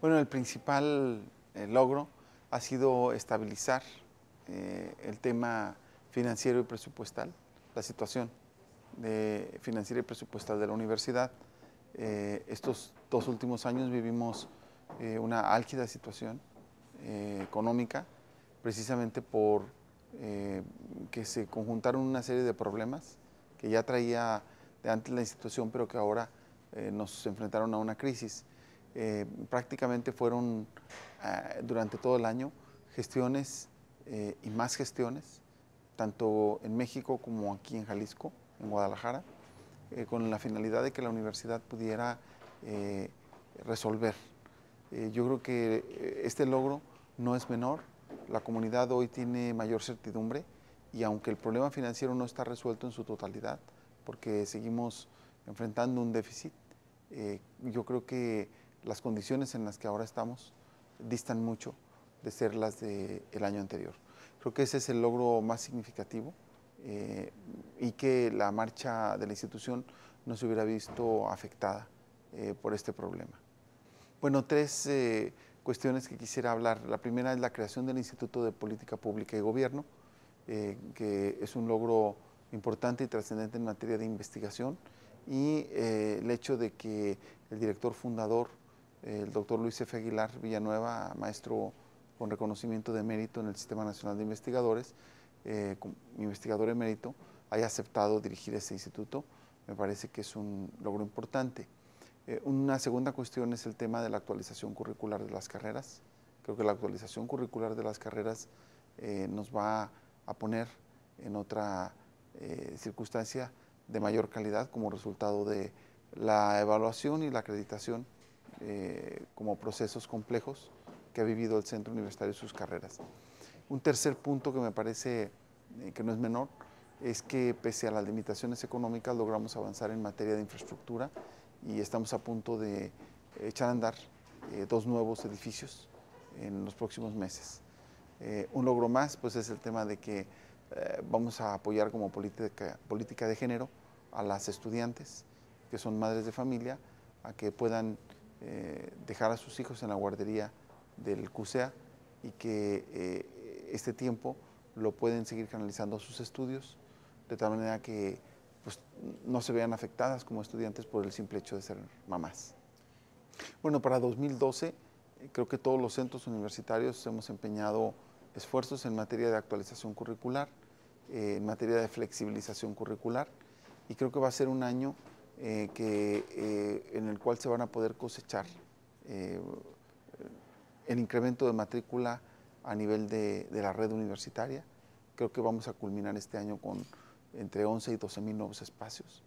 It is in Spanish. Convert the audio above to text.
Bueno, el principal eh, logro ha sido estabilizar eh, el tema financiero y presupuestal, la situación financiera y presupuestal de la universidad. Eh, estos dos últimos años vivimos una álgida situación económica, precisamente por que se conjuntaron una serie de problemas que ya traía de antes la institución, pero que ahora nos enfrentaron a una crisis. Eh, prácticamente fueron ah, durante todo el año gestiones eh, y más gestiones, tanto en México como aquí en Jalisco, en Guadalajara, eh, con la finalidad de que la universidad pudiera resolver. yo creo que este logro no es menor, la comunidad hoy tiene mayor certidumbre y aunque el problema financiero no está resuelto en su totalidad, porque seguimos enfrentando un déficit, yo creo que las condiciones en las que ahora estamos distan mucho de ser las del año anterior. Creo que ese es el logro más significativo eh, y que la marcha de la institución no se hubiera visto afectada eh, por este problema. Bueno, tres eh, cuestiones que quisiera hablar. La primera es la creación del Instituto de Política Pública y Gobierno, que es un logro importante y trascendente en materia de investigación, y el hecho de que el director fundador el doctor Luis F. Aguilar Villanueva, maestro con reconocimiento de mérito en el Sistema Nacional de Investigadores, eh, investigador investigador mérito, haya aceptado dirigir este instituto. Me parece que es un logro importante. Eh, una segunda cuestión es el tema de la actualización curricular de las carreras. Creo que la actualización curricular de las carreras eh, nos va a poner en otra circunstancia de mayor calidad como resultado de la evaluación y la acreditación eh, como procesos complejos que ha vivido el centro universitario y sus carreras. Un tercer punto que me parece eh, que no es menor es que pese a las limitaciones económicas logramos avanzar en materia de infraestructura y estamos a punto de echar a andar eh, dos nuevos edificios en los próximos meses. un logro más pues es el tema de que vamos a apoyar como política, política de género a las estudiantes que son madres de familia a que puedan eh, dejar a sus hijos en la guardería del CUSEA y que eh, este tiempo lo pueden seguir canalizando a sus estudios, de tal manera que pues, no se vean afectadas como estudiantes por el simple hecho de ser mamás. Bueno, para 2012 eh, creo que todos los centros universitarios hemos empeñado esfuerzos en materia de actualización curricular, en materia de flexibilización curricular, y creo que va a ser un año eh, que, eh, en el cual se van a poder cosechar el eh, incremento de matrícula a nivel de, de, la red universitaria. Creo que vamos a culminar este año con entre 11 y 12 mil nuevos espacios.